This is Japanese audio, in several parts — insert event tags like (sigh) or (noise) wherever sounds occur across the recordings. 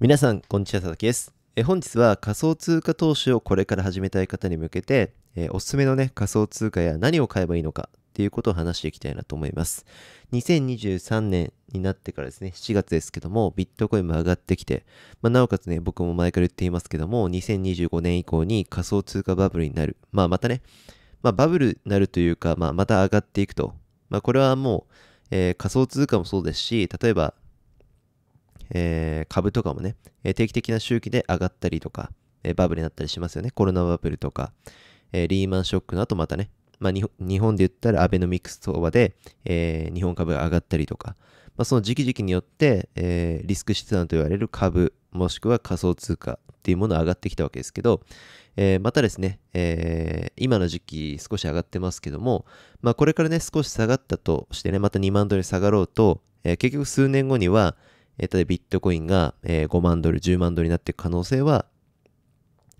皆さん、こんにちは、佐々木です。え本日は仮想通貨投資をこれから始めたい方に向けて、えおすすめのね、仮想通貨や何を買えばいいのかっていうことを話していきたいなと思います。2023年になってからですね、7月ですけども、ビットコインも上がってきて、まあ、なおかつね、僕も前から言っていますけども、2025年以降に仮想通貨バブルになる。まあ、またね、まあ、バブルになるというか、まあ、また上がっていくと。まあ、これはもう、えー、仮想通貨もそうですし、例えばえー、株とかもね、定期的な周期で上がったりとか、えバブルになったりしますよね。コロナバブルとか、えリーマンショックの後またね、まあ、日本で言ったらアベノミクス相場で、えー、日本株が上がったりとか、まあ、その時期時期によって、えー、リスク資産と言われる株、もしくは仮想通貨っていうものが上がってきたわけですけど、えー、またですね、え今の時期少し上がってますけども、まあ、これからね、少し下がったとしてね、また2万ドル下がろうと、え結局数年後には、えー、例えばビットコインが、えー、5万ドル、10万ドルになっていく可能性は、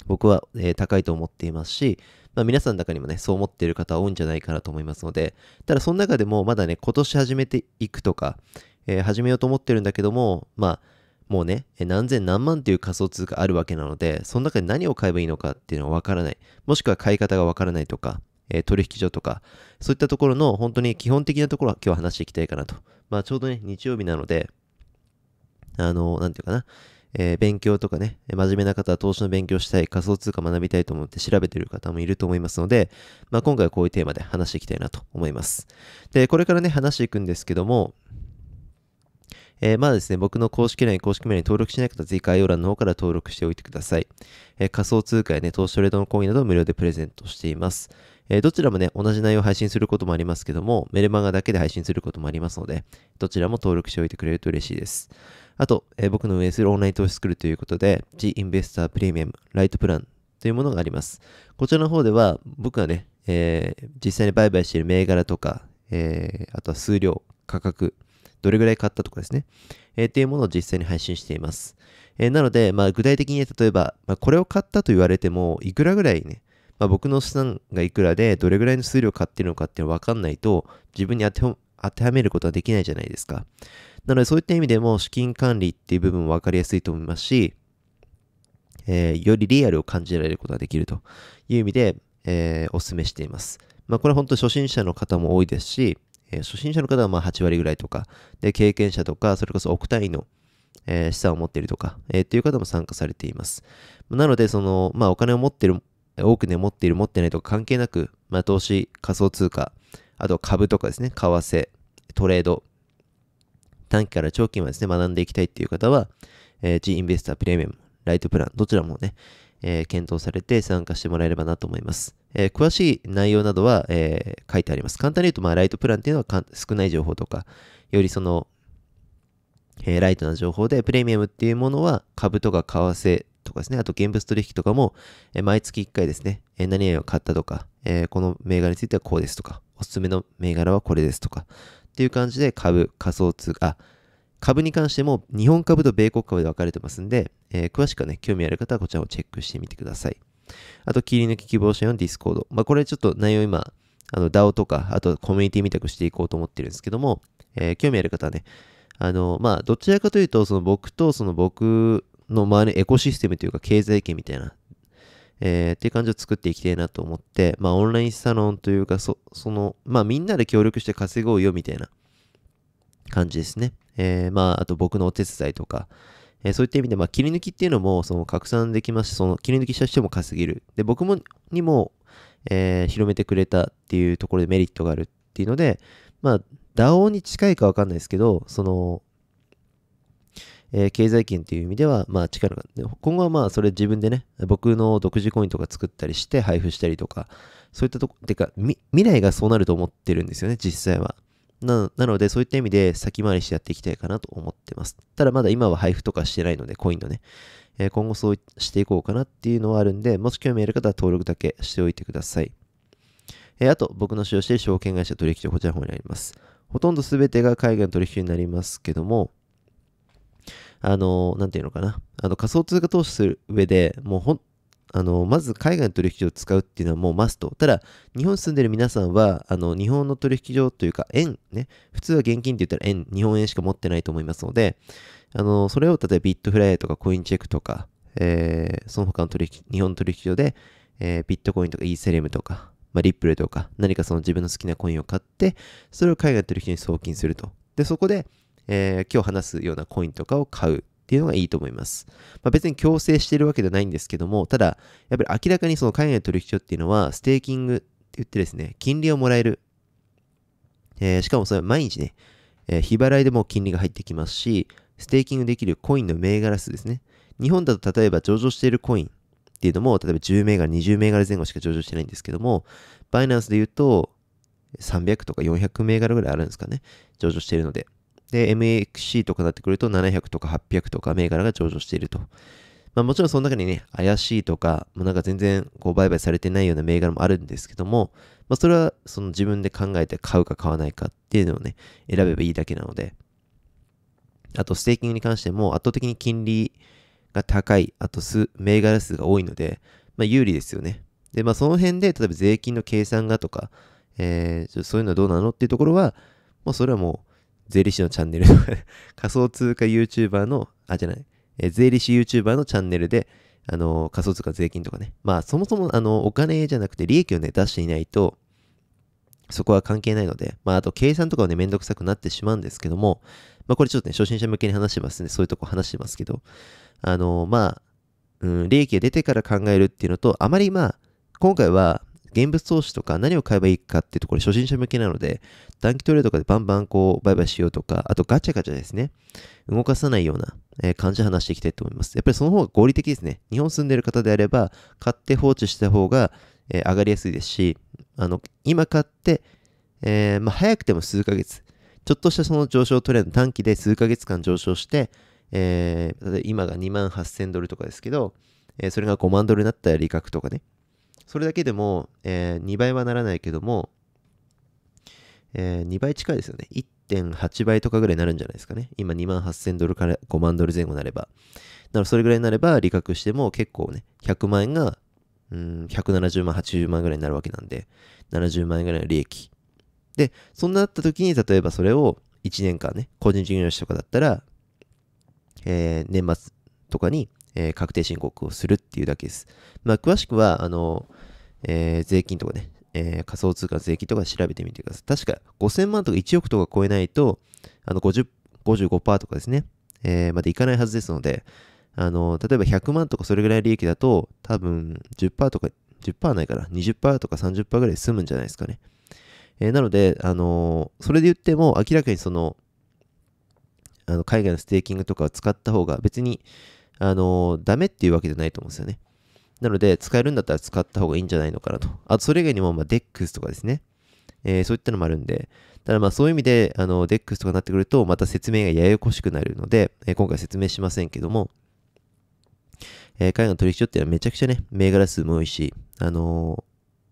僕は、えー、高いと思っていますし、まあ、皆さんの中にもね、そう思っている方多いんじゃないかなと思いますので、ただその中でもまだね、今年始めていくとか、えー、始めようと思ってるんだけども、まあ、もうね、何千何万っていう仮想通貨あるわけなので、その中で何を買えばいいのかっていうのはわからない。もしくは買い方がわからないとか、え取引所とか、そういったところの本当に基本的なところは今日話していきたいかなと。まあちょうどね、日曜日なので、あの、なんていうかな、えー、勉強とかね、真面目な方は投資の勉強したい、仮想通貨学びたいと思って調べてる方もいると思いますので、まあ、今回はこういうテーマで話していきたいなと思います。で、これからね、話していくんですけども、えー、まあですね、僕の公式 LINE、公式メールに登録しない方、は、ぜひ概要欄の方から登録しておいてください。えー、仮想通貨やね、投資トレードの講義など無料でプレゼントしています。えどちらもね、同じ内容を配信することもありますけども、メルマガだけで配信することもありますので、どちらも登録しておいてくれると嬉しいです。あと、えー、僕の運営するオンライン投資スクールということで、G インベスタープレミアムライトプランというものがあります。こちらの方では、僕がね、えー、実際に売買している銘柄とか、えー、あとは数量、価格、どれぐらい買ったとかですね、えー、っていうものを実際に配信しています。えー、なので、まあ、具体的に例えば、まあ、これを買ったと言われても、いくらぐらいね、まあ、僕の資産がいくらで、どれぐらいの数量買ってるのかっていうの分かんないと、自分に当て当てはめることはできないじゃないですか。なのでそういった意味でも資金管理っていう部分も分かりやすいと思いますし、えー、よりリアルを感じられることができるという意味で、えー、お勧めしています。まあ、これは本当初心者の方も多いですし、えー、初心者の方はまあ8割ぐらいとか、で、経験者とか、それこそ億単位の、えー、資産を持っているとか、えー、という方も参加されています。なので、その、まあ、お金を持ってる、多くね、持っている、持ってないとか関係なく、まあ、投資、仮想通貨、あと株とかですね、為替、トレード、短期から長期までですね、学んでいきたいっていう方は、えー、G インベスタープレミアム、ライトプラン、どちらもね、えー、検討されて参加してもらえればなと思います。えー、詳しい内容などは、えー、書いてあります。簡単に言うと、まあ、ライトプランっていうのは少ない情報とか、よりその、えー、ライトな情報で、プレミアムっていうものは株とか為替とかですね、あと現物取引とかも、え毎月1回ですね、え何々を買ったとか、えこの銘柄についてはこうですとか、おすすめの銘柄はこれですとか、っていう感じで株、仮想通貨、株に関しても日本株と米国株で分かれてますんで、えー、詳しくはね、興味ある方はこちらをチェックしてみてください。あと、切り抜き希望者用のディスコード。まあ、これちょっと内容今、あの、DAO とか、あとコミュニティみたくしていこうと思ってるんですけども、えー、興味ある方はね、あの、まあ、どちらかというと、その僕とその僕の周りのエコシステムというか経済圏みたいなえー、っていう感じを作っていきたいなと思って、まあオンラインサロンというか、そその、まあみんなで協力して稼ごうよみたいな感じですね。えー、まああと僕のお手伝いとか、えー、そういった意味で、まあ切り抜きっていうのもその拡散できますし、その切り抜きした人も稼げる。で、僕もにも、え広めてくれたっていうところでメリットがあるっていうので、まあ DAO に近いかわかんないですけど、そのえー、経済圏という意味では、まあ力が、今後はまあそれ自分でね、僕の独自コインとか作ったりして配布したりとか、そういったとこ、てか、未来がそうなると思ってるんですよね、実際は。ななので、そういった意味で先回りしてやっていきたいかなと思ってます。ただまだ今は配布とかしてないので、コインのね、えー、今後そうしていこうかなっていうのはあるんで、もし興味ある方は登録だけしておいてください。えー、あと、僕の使用している証券会社取引所、こちらの方にあります。ほとんど全てが海外の取引になりますけども、あの、なんていうのかな、あの仮想通貨投資する上で、もうほん、あの、まず海外の取引所を使うっていうのはもうマスト。ただ、日本住んでる皆さんは、あの、日本の取引所というか、円ね、普通は現金って言ったら円、日本円しか持ってないと思いますので、あの、それを例えばビットフライとかコインチェックとか、えー、その他の取引、日本取引所で、えー、ビットコインとかイーセレムとか、まあ、リップルとか、何かその自分の好きなコインを買って、それを海外の取引所に送金すると。で、そこで、えー、今日話すようなコインとかを買うっていうのがいいと思います。まあ、別に強制してるわけではないんですけども、ただ、やっぱり明らかにその海外の取引所っていうのは、ステーキングって言ってですね、金利をもらえる。えー、しかもそれは毎日ね、えー、日払いでも金利が入ってきますし、ステーキングできるコインの銘柄数ですね。日本だと例えば上場しているコインっていうのも、例えば10銘柄、20銘柄前後しか上場してないんですけども、バイナンスで言うと、300とか400銘柄ぐらいあるんですかね。上場しているので。で、MAXC とかになってくると700とか800とか銘柄が上場していると。まあもちろんその中にね、怪しいとか、もうなんか全然こう売買されてないような銘柄もあるんですけども、まあそれはその自分で考えて買うか買わないかっていうのをね、選べばいいだけなので。あとステーキングに関しても圧倒的に金利が高い、あと数、銘柄数が多いので、まあ有利ですよね。で、まあその辺で例えば税金の計算がとか、えー、そういうのはどうなのっていうところは、まあそれはもう税理士のチャンネル (laughs) 仮想通貨 YouTuber の、あ、じゃない、え税理士 YouTuber のチャンネルで、あの仮想通貨税金とかね。まあ、そもそも、あのお金じゃなくて利益をね、出していないと、そこは関係ないので、まあ、あと計算とかはね、めんどくさくなってしまうんですけども、まあ、これちょっとね、初心者向けに話してますね。そういうとこ話してますけど、あのまあ、うん、利益が出てから考えるっていうのと、あまりまあ、今回は、現物投資とか何を買えばいいかっていうところ初心者向けなので、短期トレードとかでバンバンこう、売買しようとか、あとガチャガチャですね。動かさないような、え感じで話していきたいと思います。やっぱりその方が合理的ですね。日本住んでる方であれば、買って放置した方が、え上がりやすいですし、あの、今買って、えー、まあ、早くても数ヶ月、ちょっとしたその上昇トレード、短期で数ヶ月間上昇して、えー、今が2万8000ドルとかですけど、えー、それが5万ドルになったり利確とかね、それだけでも、えー、2倍はならないけども、えー、2倍近いですよね。1.8倍とかぐらいになるんじゃないですかね。今2万8000ドルから5万ドル前後になれば。だからそれぐらいになれば、利確しても結構ね、100万円が、うん、170万、80万ぐらいになるわけなんで、70万円ぐらいの利益。で、そんなった時に、例えばそれを1年間ね、個人事業主とかだったら、えー、年末とかに、えー、確定申告をするっていうだけです。まあ、詳しくは、あのー、えー、税金とかね、えー、仮想通貨の税金とか調べてみてください。確か5000万とか1億とか超えないと、あの50、55%とかですね、えー、までいかないはずですので、あの、例えば100万とかそれぐらい利益だと、多分10%とか、10%ないから、20%とか30%ぐらい済むんじゃないですかね。えー、なので、あのー、それで言っても、明らかにその、あの海外のステーキングとかを使った方が別に、あのー、ダメっていうわけじゃないと思うんですよね。なので、使えるんだったら使った方がいいんじゃないのかなと。あと、それ以外にも、まあ、DEX とかですね。えー、そういったのもあるんで、ただまあそういう意味で、あの、DEX とかになってくると、また説明がややこしくなるので、えー、今回説明しませんけども、えー、海外の取引所っていうのはめちゃくちゃね、銘柄数も多いし、あの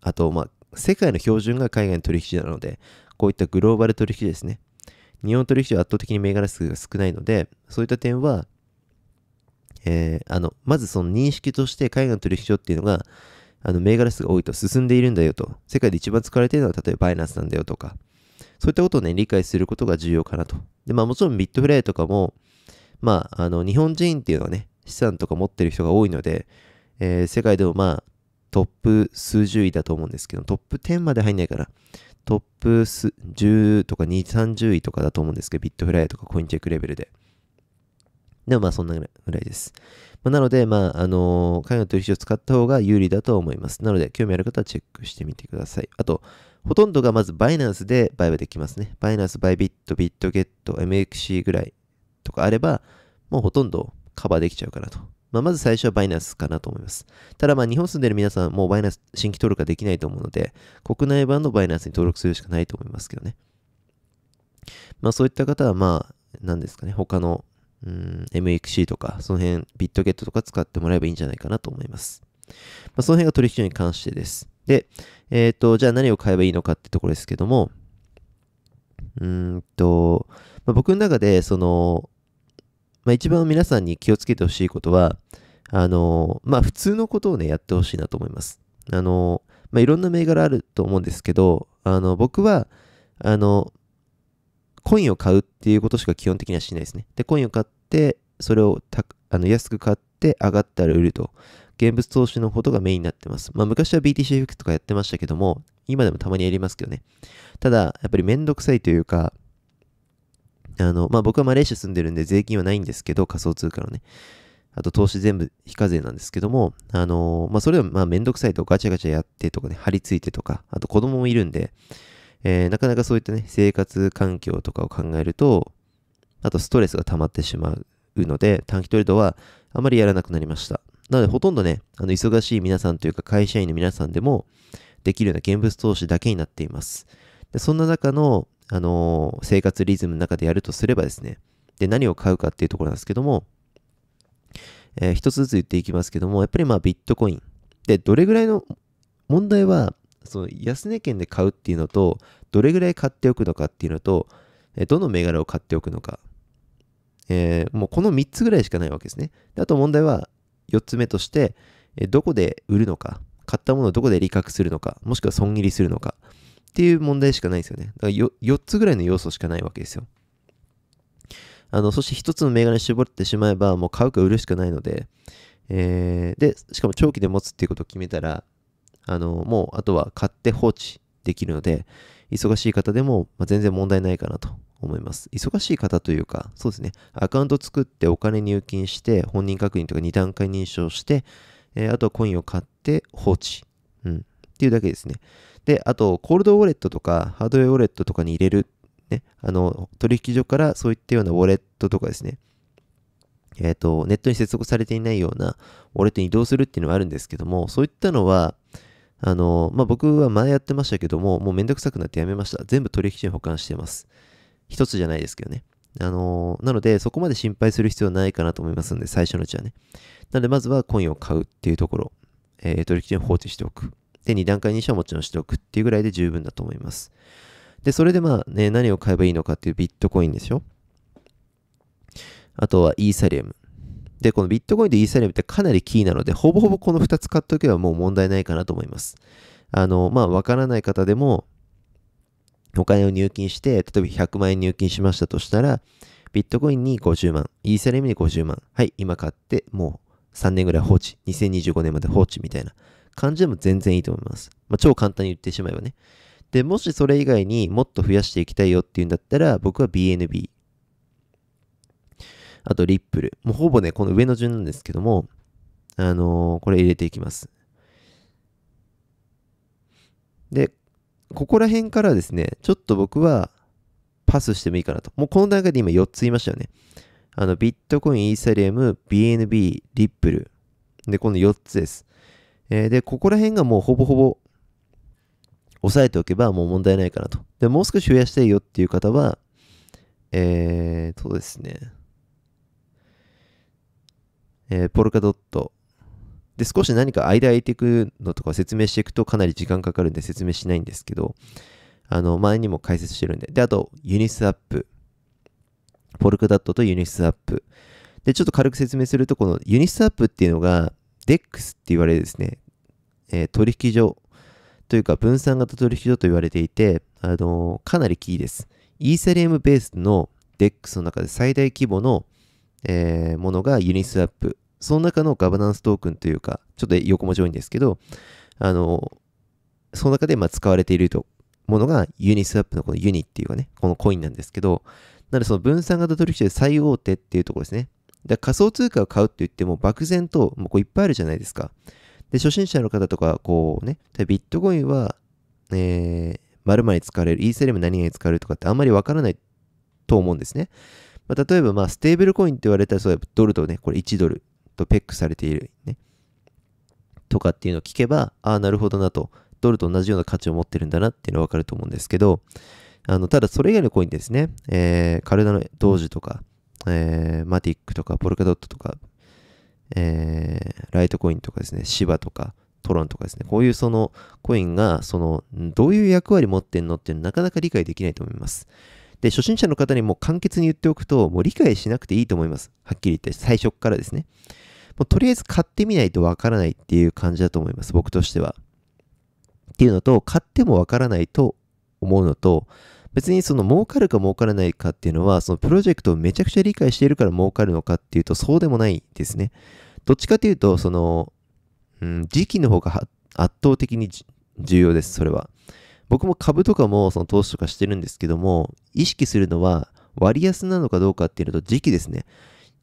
ー、あと、まあ、世界の標準が海外の取引所なので、こういったグローバル取引所ですね。日本取引所は圧倒的に銘柄数が少ないので、そういった点は、えー、あの、まずその認識として海外の取引所っていうのが、あの、銘柄数が多いと進んでいるんだよと、世界で一番使われているのは例えばバイナンスなんだよとか、そういったことをね、理解することが重要かなと。で、まあもちろんビットフライとかも、まあ、あの、日本人っていうのはね、資産とか持ってる人が多いので、えー、世界でもまあ、トップ数十位だと思うんですけど、トップ10まで入んないから、トップ10とか2、30位とかだと思うんですけど、ビットフライとかコインチェックレベルで。でもまあそんなぐらいです。まあ、なので、まあ、あのー、海外の取引を使った方が有利だと思います。なので、興味ある方はチェックしてみてください。あと、ほとんどがまずバイナンスで売買できますね。バイナンス、バイビット、ビットゲット、MXC ぐらいとかあれば、もうほとんどカバーできちゃうかなと。まあ、まず最初はバイナンスかなと思います。ただまあ日本住んでる皆さんもうバイナンス新規登録ができないと思うので、国内版のバイナンスに登録するしかないと思いますけどね。まあそういった方はまあ、何ですかね、他のうん、MXC とか、その辺、ビットゲットとか使ってもらえばいいんじゃないかなと思います。まあ、その辺が取引所に関してです。で、えっ、ー、と、じゃあ何を買えばいいのかってところですけども、うんと、まあ、僕の中で、その、まあ、一番皆さんに気をつけてほしいことは、あの、まあ、普通のことをね、やってほしいなと思います。あの、まあ、いろんな銘柄あると思うんですけど、あの、僕は、あの、コインを買うっていうことしか基本的にはしないですね。で、コインを買って、それをたあの安く買って上がったら売ると。現物投資のことがメインになってます。まあ昔は BTCFX とかやってましたけども、今でもたまにやりますけどね。ただ、やっぱりめんどくさいというか、あの、まあ僕はマレーシア住んでるんで税金はないんですけど、仮想通貨のね。あと投資全部非課税なんですけども、あのー、まあそれはまめんどくさいとガチャガチャやってとかね、張り付いてとか、あと子供もいるんで、えー、なかなかそういったね、生活環境とかを考えると、あとストレスが溜まってしまうので、短期トレードはあまりやらなくなりました。なので、ほとんどね、あの、忙しい皆さんというか、会社員の皆さんでも、できるような現物投資だけになっています。でそんな中の、あのー、生活リズムの中でやるとすればですね、で、何を買うかっていうところなんですけども、えー、一つずつ言っていきますけども、やっぱりまあ、ビットコイン。で、どれぐらいの問題は、その安値券で買うっていうのと、どれぐらい買っておくのかっていうのと、どの銘柄を買っておくのか。えー、もうこの3つぐらいしかないわけですね。あと問題は4つ目として、どこで売るのか、買ったものをどこで利確するのか、もしくは損切りするのかっていう問題しかないですよね。だから 4, 4つぐらいの要素しかないわけですよ。あの、そして1つの銘柄に絞ってしまえば、もう買うか売るしかないので、えー、で、しかも長期で持つっていうことを決めたら、あの、もうあとは買って放置できるので、忙しい方でも、ま全然問題ないかなと思います。忙しい方というか、そうですね、アカウント作ってお金入金して、本人確認とか2段階認証して、えー、あとはコインを買って放置。うん。っていうだけですね。で、あと、コールドウォレットとか、ハードウェアウォレットとかに入れる。ね、あの、取引所からそういったようなウォレットとかですね。えっ、ー、と、ネットに接続されていないようなウォレットに移動するっていうのはあるんですけども、そういったのは、あの、まあ、僕は前やってましたけども、もうめんどくさくなってやめました。全部取引所に保管してます。一つじゃないですけどね。あのなので、そこまで心配する必要ないかなと思いますんで、最初のうちはね。なので、まずはコインを買うっていうところ、えー、取引所に放置しておく。で、2段階認証はもちろんしておくっていうぐらいで十分だと思います。で、それでまあね、何を買えばいいのかっていうビットコインですよ。あとはイーサリアム。で、このビットコインとイーサリアムってかなりキーなので、ほぼほぼこの2つ買っておけばもう問題ないかなと思います。あの、まあ、わからない方でも、お金を入金して、例えば100万円入金しましたとしたら、ビットコインに50万、イーサリアムに50万、はい、今買って、もう3年ぐらい放置、2025年まで放置みたいな感じでも全然いいと思います。まあ、超簡単に言ってしまえばね。で、もしそれ以外にもっと増やしていきたいよっていうんだったら、僕は BNB、あとリップル。もうほぼね、この上の順なんですけども、あのー、これ入れていきます。で、ここら辺からですね、ちょっと僕はパスしてもいいかなと。もうこの段階で今4つ言いましたよね。あの、ビットコイン、イーサリアム、BNB、リップル。で、この4つです。えー、で、ここら辺がもうほぼほぼ押さえておけばもう問題ないかなと。で、もう少し増やしたいよっていう方は、えーとですね、えー、ポルカドット。で、少し何か間空いていくのとか説明していくとかなり時間かかるんで説明しないんですけど、あの、前にも解説してるんで。で、あと、ユニスアップ。ポルカドットとユニスアップ。で、ちょっと軽く説明すると、このユニスアップっていうのが、DEX って言われるですね、えー、取引所というか分散型取引所と言われていて、あのー、かなりキーです。イーサリアムベースの DEX の中で最大規模のえー、ものがユニスワップ。その中のガバナンストークンというか、ちょっと横文字多いんですけど、あの、その中でま使われているとものがユニスワップのこのユニっていうかね、このコインなんですけど、なのでその分散型取引所で最大手っていうところですね。だ仮想通貨を買うって言っても漠然ともうこういっぱいあるじゃないですか。で、初心者の方とか、こうね、ビットコインは、えー、〇〇に使われる、イーサリアム何々に使われるとかってあんまりわからないと思うんですね。まあ、例えば、まあ、ステーブルコインって言われたら、そうドルとね、これ1ドルとペックされている、ね、とかっていうのを聞けば、ああ、なるほどなと、ドルと同じような価値を持ってるんだなっていうのはわかると思うんですけど、あのただ、それ以外のコインですね、えー、カルダのドージとか、えー、マティックとか、ポルカドットとか、えー、ライトコインとかですね、シバとか、トロンとかですね、こういうそのコインが、その、どういう役割持ってんのっていうのなかなか理解できないと思います。で、初心者の方にも簡潔に言っておくと、もう理解しなくていいと思います。はっきり言って、最初からですね。もうとりあえず買ってみないとわからないっていう感じだと思います、僕としては。っていうのと、買ってもわからないと思うのと、別にその儲かるか儲からないかっていうのは、そのプロジェクトをめちゃくちゃ理解しているから儲かるのかっていうと、そうでもないですね。どっちかというと、その、うん、時期の方が圧倒的に重要です、それは。僕も株とかもその投資とかしてるんですけども、意識するのは割安なのかどうかっていうのと時期ですね。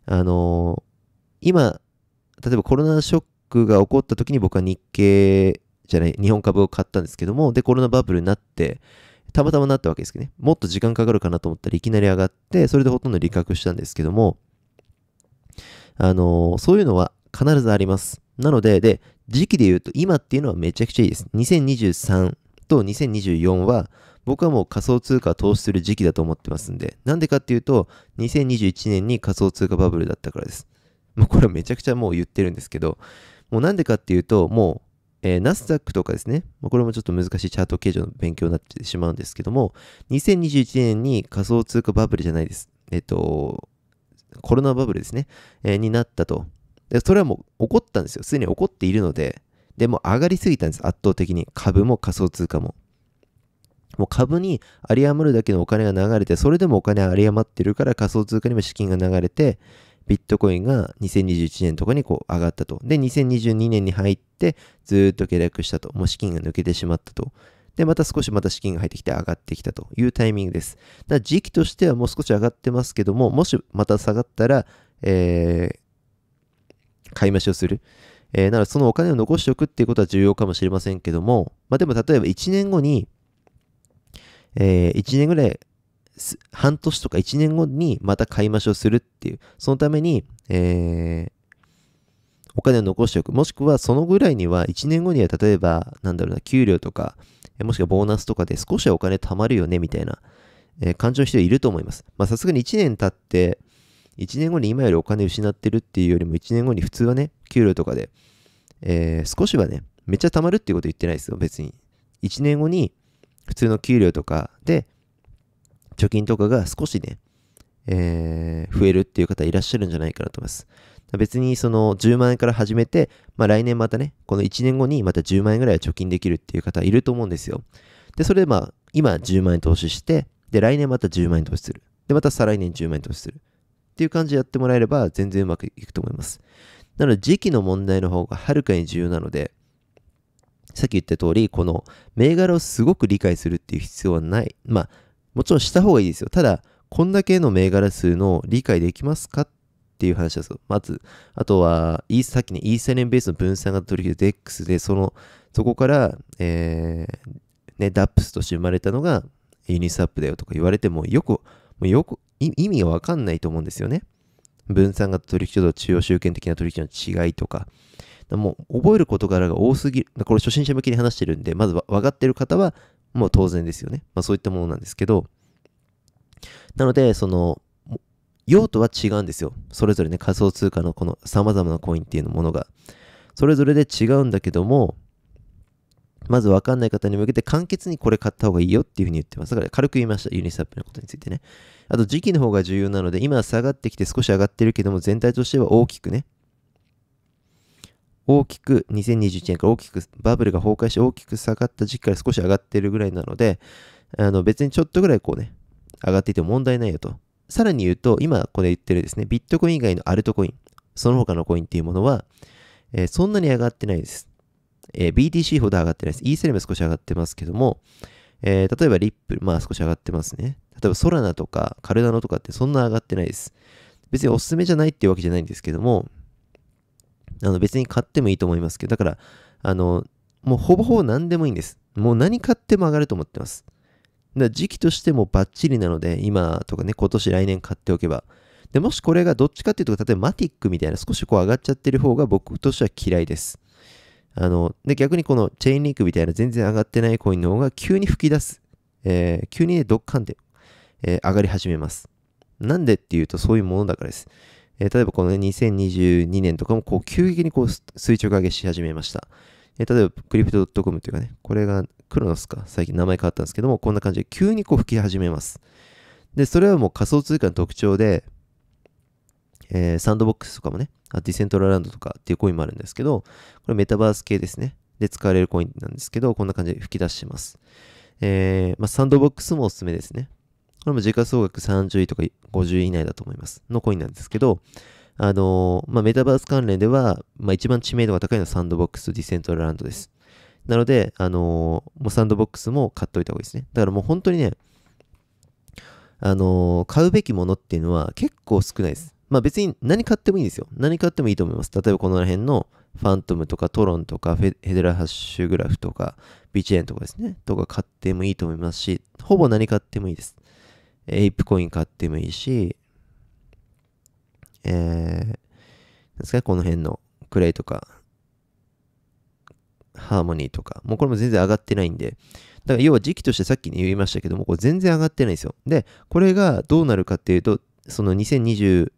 あのー、今、例えばコロナショックが起こった時に僕は日経じゃない、日本株を買ったんですけども、で、コロナバブルになって、たまたまなったわけですけどね、もっと時間かかるかなと思ったらいきなり上がって、それでほとんど利確したんですけども、あのー、そういうのは必ずあります。なので、で、時期で言うと、今っていうのはめちゃくちゃいいです。2023と2024は僕はもう仮想通貨投資する時期だと思ってますんで、なんでかっていうと、2021年に仮想通貨バブルだったからです。もうこれはめちゃくちゃもう言ってるんですけど、もうなんでかっていうと、もう、えー、ナスダックとかですね、これもちょっと難しいチャート形状の勉強になってしまうんですけども、2021年に仮想通貨バブルじゃないです。えっと、コロナバブルですね、えー、になったと。で、それはもう起こったんですよ。すでに起こっているので、でも上がりすぎたんです、圧倒的に。株も仮想通貨も。もう株に有り余るだけのお金が流れて、それでもお金有り余ってるから仮想通貨にも資金が流れて、ビットコインが2021年とかにこう上がったと。で、2022年に入ってずっと下落したと。もう資金が抜けてしまったと。で、また少しまた資金が入ってきて上がってきたというタイミングです。だから時期としてはもう少し上がってますけども、もしまた下がったら、えー、買い増しをする。えー、ならそのお金を残しておくっていうことは重要かもしれませんけども、まあでも例えば1年後に、えー、1年ぐらい、半年とか1年後にまた買い増しをするっていう、そのために、えー、お金を残しておく。もしくはそのぐらいには1年後には例えば、なんだろうな、給料とか、もしくはボーナスとかで少しはお金貯まるよね、みたいな、えー、感じの人いると思います。まあさすがに1年経って、1年後に今よりお金失ってるっていうよりも1年後に普通はね、給料とかで、えー、少しはね、めっちゃ貯まるっていうこと言ってないですよ、別に。1年後に普通の給料とかで、貯金とかが少しね、えー、増えるっていう方いらっしゃるんじゃないかなと思います。別にその10万円から始めて、まあ、来年またね、この1年後にまた10万円ぐらいは貯金できるっていう方いると思うんですよ。で、それでまあ、今10万円投資して、で、来年また10万円投資する。で、また再来年10万円投資する。っていう感じでやってもらえれば全然うまくいくと思います。なので時期の問題の方がはるかに重要なので、さっき言った通り、この銘柄をすごく理解するっていう必要はない。まあ、もちろんした方がいいですよ。ただ、こんだけの銘柄数の理解できますかっていう話ですよ。まず、あとは、さっきね、イーサリアンベースの分散型取引で DEX で、その、そこから、えー、ね、DAPS として生まれたのがユニスワップだよとか言われてもよく、よく、意味がわかんないと思うんですよね。分散型取引所と中央集権的な取引所の違いとか。かもう覚える事柄が多すぎる。これ初心者向けに話してるんで、まず分かってる方はもう当然ですよね。まあそういったものなんですけど。なので、その、用途は違うんですよ。それぞれね、仮想通貨のこの様々なコインっていうものが。それぞれで違うんだけども、まず分かんない方に向けて簡潔にこれ買った方がいいよっていうふうに言ってます。だから軽く言いました。ユニスワップのことについてね。あと時期の方が重要なので、今は下がってきて少し上がってるけども、全体としては大きくね、大きく2021年から大きくバブルが崩壊して大きく下がった時期から少し上がってるぐらいなので、あの別にちょっとぐらいこうね、上がっていても問題ないよと。さらに言うと、今これ言ってるですね、ビットコイン以外のアルトコイン、その他のコインっていうものは、えー、そんなに上がってないです。えー、BTC ほど上がってないです。イーサリム少し上がってますけども、えー、例えばリップル、まあ少し上がってますね。例えばソラナとかカルダノとかってそんな上がってないです。別におすすめじゃないっていうわけじゃないんですけども、あの別に買ってもいいと思いますけど、だから、あの、もうほぼほぼ何でもいいんです。もう何買っても上がると思ってます。だ時期としてもバッチリなので、今とかね、今年来年買っておけば。で、もしこれがどっちかっていうと、例えばマティックみたいな少しこう上がっちゃってる方が僕としては嫌いです。あの、で、逆にこのチェーンリンクみたいな全然上がってないコインの方が急に吹き出す。えー、急にね、ドッカンって、えー、上がり始めます。なんでっていうとそういうものだからです。えー、例えばこのね、2022年とかもこう急激にこう垂直上げし始めました。え例えばクリプト .com というかね、これがクロノスか、最近名前変わったんですけども、こんな感じで急にこう吹き始めます。で、それはもう仮想通貨の特徴で、えー、サンドボックスとかもね、あディセントラランドとかっていうコインもあるんですけど、これメタバース系ですね。で使われるコインなんですけど、こんな感じで吹き出してます。えー、まあ、サンドボックスもおすすめですね。これも時価総額30位とか50位以内だと思います。のコインなんですけど、あのー、まあ、メタバース関連では、まあ、一番知名度が高いのはサンドボックスディセントラランドです。なので、あのー、もうサンドボックスも買っておいた方がいいですね。だからもう本当にね、あの買うべきものっていうのは結構少ないです。まあ別に何買ってもいいんですよ。何買ってもいいと思います。例えばこの辺のファントムとかトロンとかヘデラハッシュグラフとかビチェーンとかですね。とか買ってもいいと思いますし、ほぼ何買ってもいいです。エイプコイン買ってもいいし、えー、ですかこの辺のクレイとか、ハーモニーとか、もうこれも全然上がってないんで、だから要は時期としてさっきに言いましたけども、これ全然上がってないんですよ。で、これがどうなるかっていうと、その2020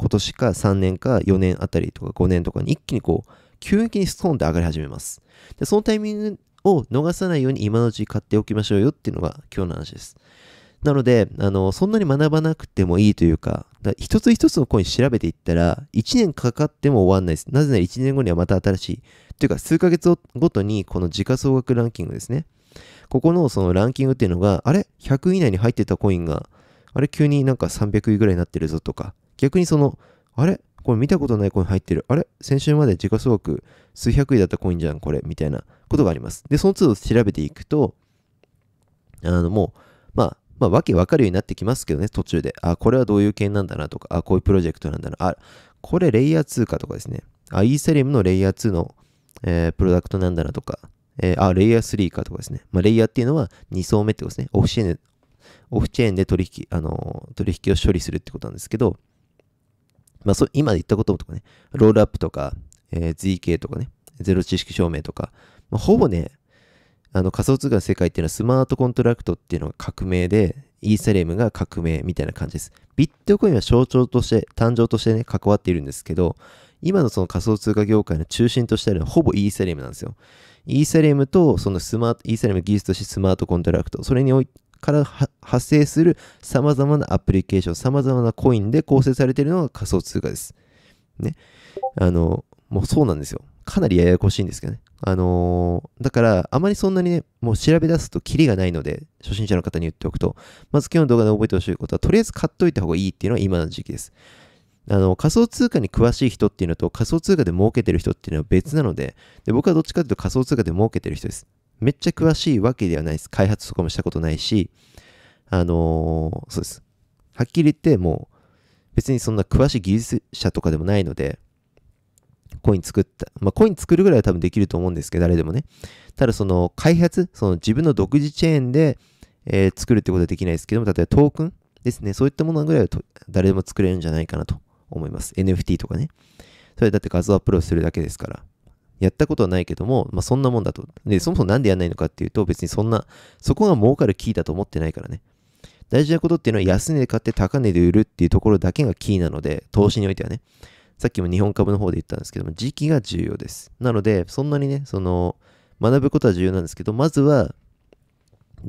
今年か3年か4年あたりとか5年とかに一気にこう、急激にストーンって上がり始めます。で、そのタイミングを逃さないように今のうち買っておきましょうよっていうのが今日の話です。なので、あの、そんなに学ばなくてもいいというか、か一つ一つのコイン調べていったら、1年かかっても終わんないです。なぜなら1年後にはまた新しい。というか、数ヶ月ごとにこの時価総額ランキングですね。ここのそのランキングっていうのが、あれ ?100 位以内に入ってたコインが、あれ急になんか300位ぐらいになってるぞとか、逆にその、あれこれ見たことないコイン入ってる。あれ先週まで時価総額数百位だったコインじゃん、これ。みたいなことがあります。で、その都度調べていくと、あの、もう、まあ、まあ、わけわかるようになってきますけどね、途中で。あ、これはどういう系なんだなとか、あ、こういうプロジェクトなんだな。あ、これレイヤー2かとかですね。あ、イーサリアムのレイヤー2の、えー、プロダクトなんだなとか、えー、あ、レイヤー3かとかですね。まあ、レイヤーっていうのは2層目ってことですね。オフチェーンで、オフチェーンで取引、あのー、取引を処理するってことなんですけど、まあ、そ今言ったこととかね、ロールアップとか、えー、ZK とかね、ゼロ知識証明とか、まあ、ほぼね、あの仮想通貨の世界っていうのはスマートコントラクトっていうのが革命で、イーサリアムが革命みたいな感じです。ビットコインは象徴として、誕生としてね、関わっているんですけど、今のその仮想通貨業界の中心としてあるのはほぼイーサリアムなんですよ。イーサリアムとそのスマート、イーサリアム技術としてスマートコントラクト、それにおいから発生する様々なアプリケーション、様々なコインで構成されているのが仮想通貨です。ね。あの、もうそうなんですよ。かなりややこしいんですけどね。あのー、だから、あまりそんなにね、もう調べ出すとキリがないので、初心者の方に言っておくと、まず今日の動画で覚えてほしいことは、とりあえず買っといた方がいいっていうのは今の時期です。あの、仮想通貨に詳しい人っていうのと、仮想通貨で儲けてる人っていうのは別なので、で僕はどっちかというと仮想通貨で儲けてる人です。めっちゃ詳しいわけではないです。開発とかもしたことないし、あのー、そうです。はっきり言ってもう別にそんな詳しい技術者とかでもないので、コイン作った、まあ、コイン作るぐらいは多分できると思うんですけど、誰でもね。ただその開発、その自分の独自チェーンで、えー、作るってことはできないですけども、例えばトークンですね。そういったものぐらいは誰でも作れるんじゃないかなと思います。NFT とかね。それだって画像アップロードするだけですから。やったことはないけども、まあ、そんなもんだと。で、そもそもなんでやんないのかっていうと、別にそんな、そこが儲かるキーだと思ってないからね。大事なことっていうのは安値で買って高値で売るっていうところだけがキーなので、投資においてはね。さっきも日本株の方で言ったんですけども、時期が重要です。なので、そんなにね、その、学ぶことは重要なんですけど、まずは、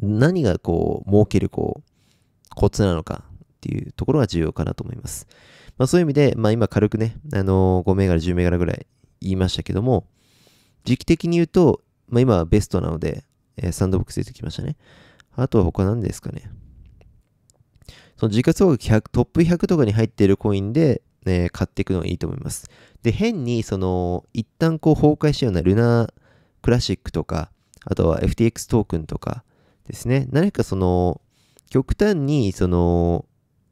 何がこう、儲けるこう、コツなのかっていうところが重要かなと思います。まあそういう意味で、まあ今軽くね、あのー、5銘柄、10銘柄ぐらい言いましたけども、時期的に言うと、まあ、今はベストなので、えー、サンドボックス出てきましたね。あとは他何ですかね。その時価総額100、トップ100とかに入っているコインで、えー、買っていくのがいいと思います。で、変に、その、一旦こう崩壊したようなルナクラシックとか、あとは FTX トークンとかですね、何かその、極端に、その、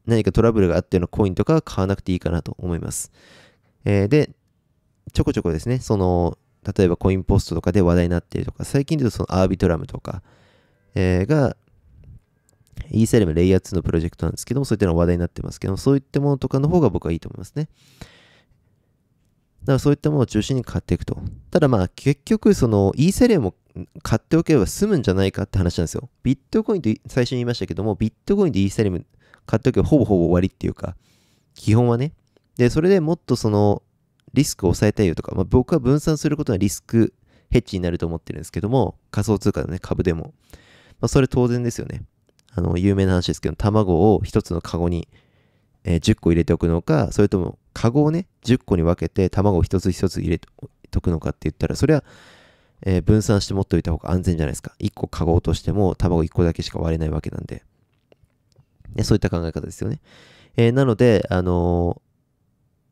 何かトラブルがあったようなコインとかは買わなくていいかなと思います。えー、で、ちょこちょこですね、その、例えばコインポストとかで話題になっているとか、最近で言うとそのアービトラムとか、えー、が、イーサリアムレイヤー2のプロジェクトなんですけども、そういったのが話題になってますけども、そういったものとかの方が僕はいいと思いますね。だからそういったものを中心に買っていくと。ただまあ結局そのイーサリアムを買っておけば済むんじゃないかって話なんですよ。ビットコインと最初に言いましたけども、ビットコインでイーサリアム買っておけばほぼほぼ終わりっていうか、基本はね。で、それでもっとそのリスクを抑えたいよとか、まあ、僕は分散することはリスクヘッジになると思ってるんですけども、仮想通貨のね、株でも。まあ、それ当然ですよね。あの、有名な話ですけど、卵を1つのカゴに、えー、10個入れておくのか、それとも、カゴをね、10個に分けて卵を1つ1つ入れておくのかって言ったら、それは、えー、分散して持っておいた方が安全じゃないですか。1個カゴ落としても、卵1個だけしか割れないわけなんで。ね、そういった考え方ですよね。えー、なので、あの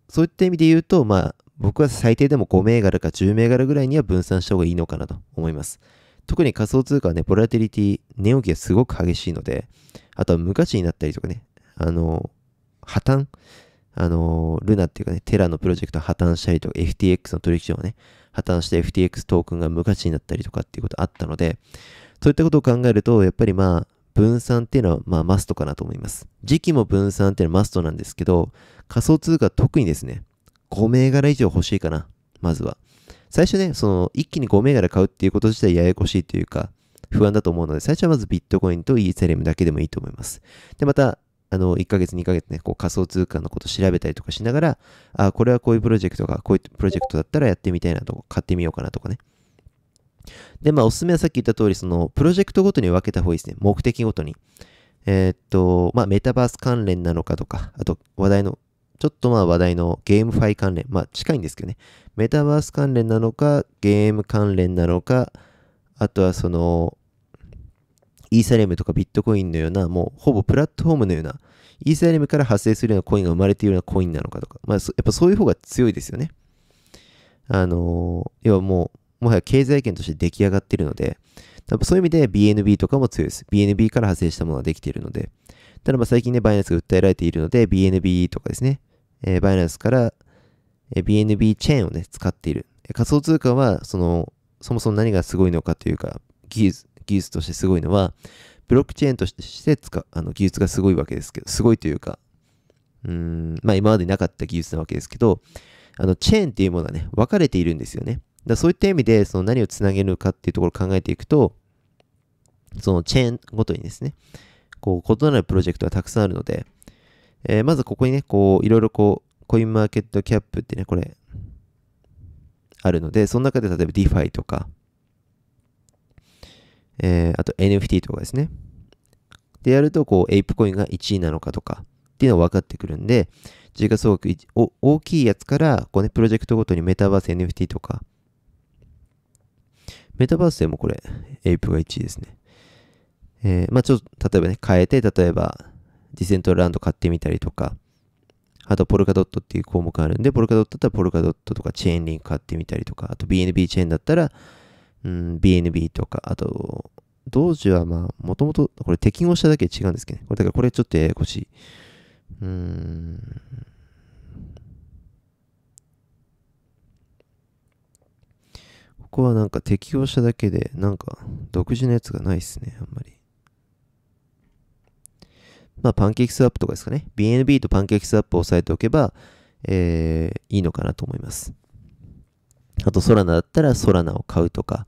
そういった意味で言うと、まあ、僕は最低でも5銘柄か10銘柄ぐらいには分散した方がいいのかなと思います。特に仮想通貨はね、ボラテリティ、値動きがすごく激しいので、あとは無価値になったりとかね、あの、破綻、あの、ルナっていうかね、テラのプロジェクト破綻したりとか、FTX の取引所がね、破綻して FTX トークンが無価値になったりとかっていうことあったので、そういったことを考えると、やっぱりまあ、分散っていうのはまあマストかなと思います。時期も分散っていうのはマストなんですけど、仮想通貨特にですね、5銘柄以上欲しいかな、まずは。最初ね、その一気に5銘柄買うっていうこと自体ややこしいというか、不安だと思うので、最初はまずビットコインとイーサリアムだけでもいいと思います。で、また、あの、1ヶ月、2ヶ月ね、こう仮想通貨のこと調べたりとかしながら、あ、これはこういうプロジェクトが、こういうプロジェクトだったらやってみたいなとか、買ってみようかなとかね。で、まあ、おすすめはさっき言った通り、その、プロジェクトごとに分けた方がいいですね。目的ごとに。えー、っと、まあ、メタバース関連なのかとか、あと、話題のちょっとまあ話題のゲームファイ関連、まあ近いんですけどね、メタバース関連なのか、ゲーム関連なのか、あとはその、イーサリアムとかビットコインのような、もうほぼプラットフォームのような、イーサリアムから発生するようなコインが生まれているようなコインなのかとか、まあやっぱそういう方が強いですよね。あの要はもう、もはや経済圏として出来上がっているので、多分そういう意味で BNB とかも強いです。BNB から派生したものができているので。ただまあ最近ね、バイナンスが訴えられているので、BNB とかですね。えー、バイナンスから、えー、BNB チェーンをね、使っている。仮想通貨は、その、そもそも何がすごいのかというか、技術、技術としてすごいのは、ブロックチェーンとして使あの技術がすごいわけですけど、すごいというか、うん、まあ今までなかった技術なわけですけど、あの、チェーンっていうものはね、分かれているんですよね。だそういった意味で、その何をつなげるのかっていうところを考えていくと、そのチェーンごとにですね、こう、異なるプロジェクトがたくさんあるので、えー、まずここにね、こう、いろいろこう、コインマーケットキャップってね、これ、あるので、その中で例えば DeFi とか、えー、あと NFT とかですね。でやると、こう、エイプコインが1位なのかとか、っていうのは分かってくるんで、時価総額お大きいやつから、こうね、プロジェクトごとにメタバース NFT とか、メタバースでもこれ、エイプが1位ですね。えー、まあちょっと、例えばね、変えて、例えば、ディセントランド買ってみたりとか、あと、ポルカドットっていう項目があるんで、ポルカドットだったらポルカドットとかチェーンリンク買ってみたりとか、あと BNB チェーンだったら、うん、BNB とか、あと、同時はまあ、もともと、これ適合しただけ違うんですけどね。これだからこれちょっとややこしい。うーん。ここはなんか適合しただけで、なんか独自のやつがないっすね、あんまり。まあ、パンケーキスワップとかですかね。BNB とパンケーキスワップを押さえておけば、えー、いいのかなと思います。あと、ソラナだったらソラナを買うとか、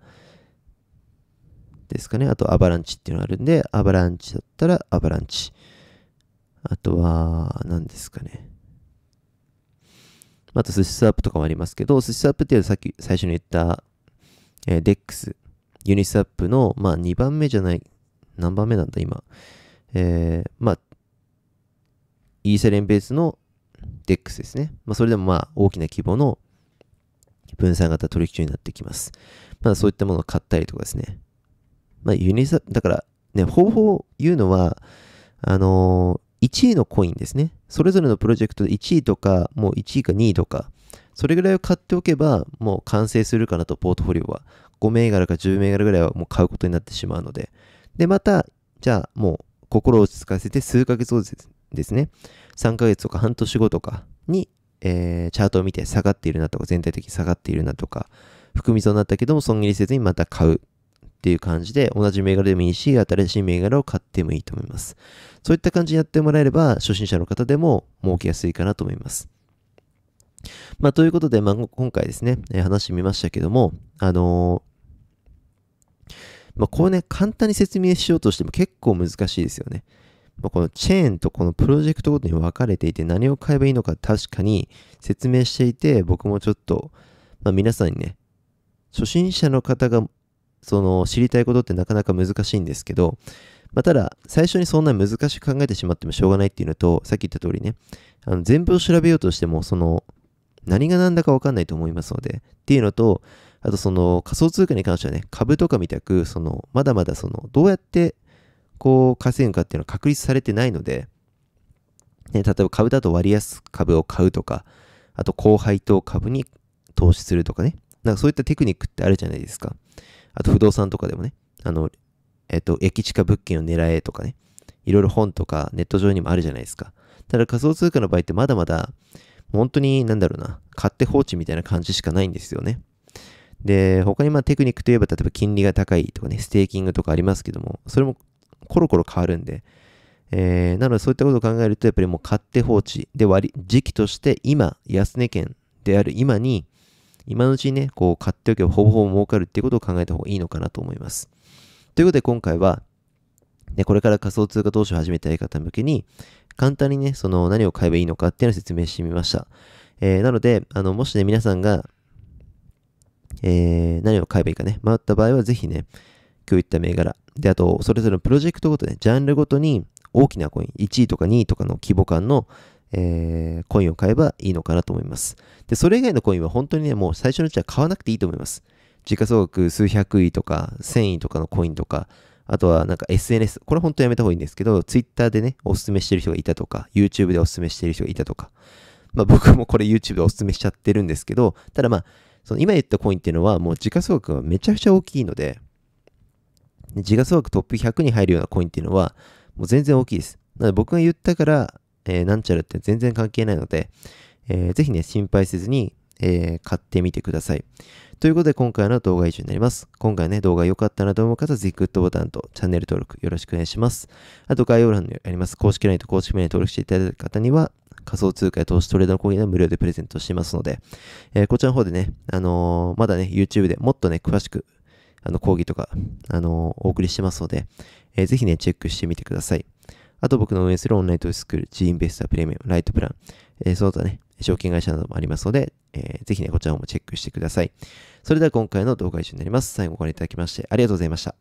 ですかね。あと、アバランチっていうのがあるんで、アバランチだったらアバランチ。あとは、何ですかね。あと、寿司スワップとかもありますけど、寿司スワップっていうのはさっき最初に言った、えー、ックス、ユニスワップの、まあ、2番目じゃない、何番目なんだ、今。えー、まあ、イーサリアンベースの DEX ですね。まあ、それでもまあ、大きな規模の分散型取引所になってきます。まあ、そういったものを買ったりとかですね。まあ、ユニサ、だからね、方法を言うのは、あのー、1位のコインですね。それぞれのプロジェクトで1位とか、もう1位か2位とか、それぐらいを買っておけば、もう完成するかなと、ポートフォリオは。5銘柄か10銘柄ぐらいはもう買うことになってしまうので。で、また、じゃあもう心を落ち着かせて数ヶ月後ですね、3ヶ月とか半年後とかに、えー、チャートを見て下がっているなとか、全体的に下がっているなとか、含みそうになったけども損切りせずにまた買うっていう感じで、同じ銘柄でもいいし、新しい銘柄を買ってもいいと思います。そういった感じにやってもらえれば、初心者の方でも儲けやすいかなと思います。まあ、ということで、まあ、今回ですね、話してみましたけども、あのーまあ、これね、簡単に説明しようとしても結構難しいですよね。まあ、このチェーンとこのプロジェクトごとに分かれていて何を買えばいいのか確かに説明していて僕もちょっと、まあ、皆さんにね、初心者の方がその知りたいことってなかなか難しいんですけど、まあ、ただ最初にそんな難しく考えてしまってもしょうがないっていうのとさっき言った通りねあの全部を調べようとしてもその何が何だか分かんないと思いますのでっていうのとあとその仮想通貨に関してはね、株とかみたく、そのまだまだそのどうやってこう稼ぐかっていうのは確立されてないので、ね、例えば株だと割安株を買うとか、あと後輩と株に投資するとかね、なんかそういったテクニックってあるじゃないですか。あと不動産とかでもね、あの、えっと、駅地下物件を狙えとかね、いろいろ本とかネット上にもあるじゃないですか。ただ仮想通貨の場合ってまだまだ、本当になんだろうな、買って放置みたいな感じしかないんですよね。で、他にまあテクニックといえば、例えば金利が高いとかね、ステーキングとかありますけども、それもコロコロ変わるんで、えー、なのでそういったことを考えると、やっぱりもう買って放置。で、割、時期として今、安値圏である今に、今のうちにね、こう買っておけばほぼほぼ儲かるっていうことを考えた方がいいのかなと思います。ということで今回は、ね、これから仮想通貨投資を始めたい方向けに、簡単にね、その何を買えばいいのかっていうのを説明してみました。えー、なので、あの、もしね、皆さんがえー、何を買えばいいかね、迷った場合はぜひね、今日言った銘柄。で、あと、それぞれのプロジェクトごとね、ジャンルごとに大きなコイン、1位とか2位とかの規模感の、えー、コインを買えばいいのかなと思います。で、それ以外のコインは本当にね、もう最初のうちは買わなくていいと思います。時価総額数百位とか、1000位とかのコインとか、あとはなんか SNS、これ本当やめた方がいいんですけど、Twitter でね、おすすめしてる人がいたとか、YouTube でおすすめしてる人がいたとか、まあ僕もこれ YouTube でおすすめしちゃってるんですけど、ただまあ、その今言ったコインっていうのはもう時価総額がめちゃくちゃ大きいので、時価総額トップ100に入るようなコインっていうのはもう全然大きいです。なので僕が言ったから、えー、なんちゃらって全然関係ないので、えー、ぜひね、心配せずに、えー、買ってみてください。ということで今回の動画は以上になります。今回ね、動画良かったなと思う方、ぜひグッドボタンとチャンネル登録よろしくお願いします。あと概要欄にあります公式 LINE と公式名に登録していただいた方には、仮想通貨や投資トレードの講義は無料でプレゼントしてますので、えー、こちらの方でね、あのー、まだね、YouTube でもっとね、詳しく、あの、講義とか、あのー、お送りしてますので、えー、ぜひね、チェックしてみてください。あと僕の運営するオンライン投資スクール、G インベスタープレミアム、ライトプラン、えー、その他ね、証券会社などもありますので、えー、ぜひね、こちらもチェックしてください。それでは今回の動画以上になります。最後ご覧いただきましてありがとうございました。